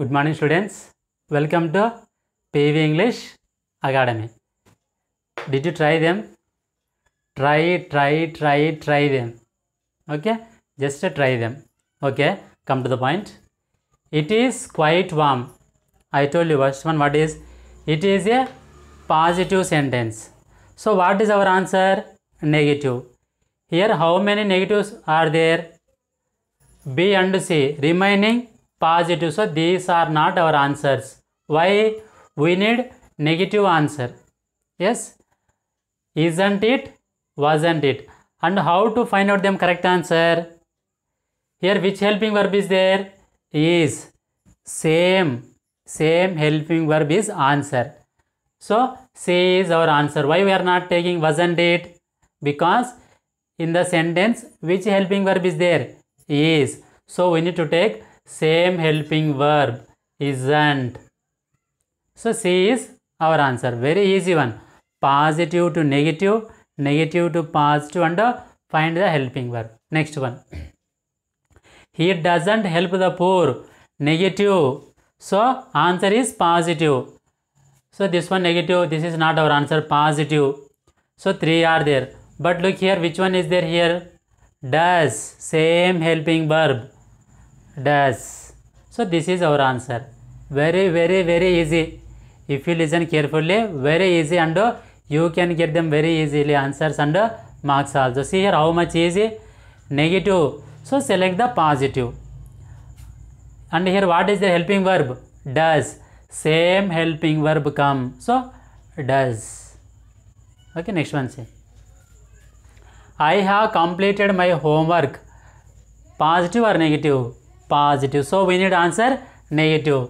Good morning students. Welcome to PV English Academy. Did you try them? Try, try, try, try them. Okay? Just try them. Okay? Come to the point. It is quite warm. I told you first one what is. It is a positive sentence. So what is our answer? Negative. Here how many negatives are there? B and C. Remaining positive so these are not our answers why we need negative answer yes isn't it wasn't it and how to find out them correct answer here which helping verb is there is same same helping verb is answer so say is our answer. Why we are not taking wasn't it? Because in the sentence which helping verb is there? Is. So we need to take same helping verb isn't. So C is our answer. Very easy one. Positive to negative, negative to positive and uh, find the helping verb. Next one. He doesn't help the poor. Negative. So answer is positive. So this one negative, this is not our answer, positive. So three are there. But look here, which one is there here? Does, same helping verb dash. So this is our answer. Very, very, very easy. If you listen carefully, very easy and uh, you can get them very easily answers and uh, marks also. See here how much easy? Negative. So select the positive. And here what is the helping verb? Does. Same helping verb come. So does. Okay, next one see. I have completed my homework. Positive or negative? positive. So we need answer negative.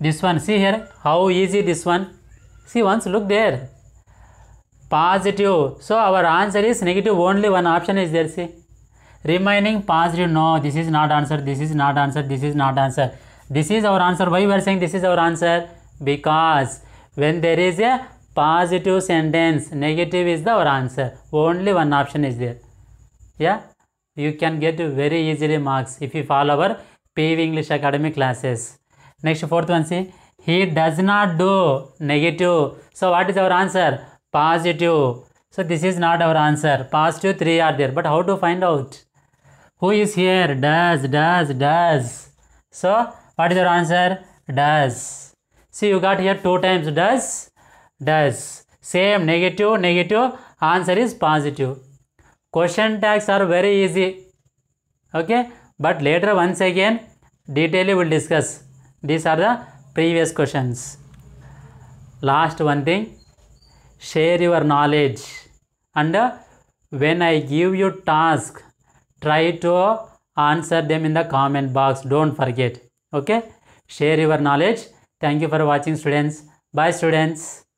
This one, see here, how easy this one. See once look there. Positive. So our answer is negative, only one option is there, see. Remaining positive, no, this is not answer, this is not answer, this is not answer. This is our answer. Why we are saying this is our answer? Because when there is a positive sentence, negative is the our answer. Only one option is there. Yeah you can get very easily marks if you follow our PV English Academy classes. Next fourth one see he does not do negative. So what is our answer? Positive. So this is not our answer. Positive 3 are there. But how to find out? Who is here? Does, does, does. So what is your answer? Does. See you got here two times does, does. Same negative, negative. Answer is positive. Question tags are very easy. Okay. But later once again detail we will discuss. These are the previous questions. Last one thing. Share your knowledge. And uh, when I give you task, try to answer them in the comment box. Don't forget. Okay. Share your knowledge. Thank you for watching students. Bye students.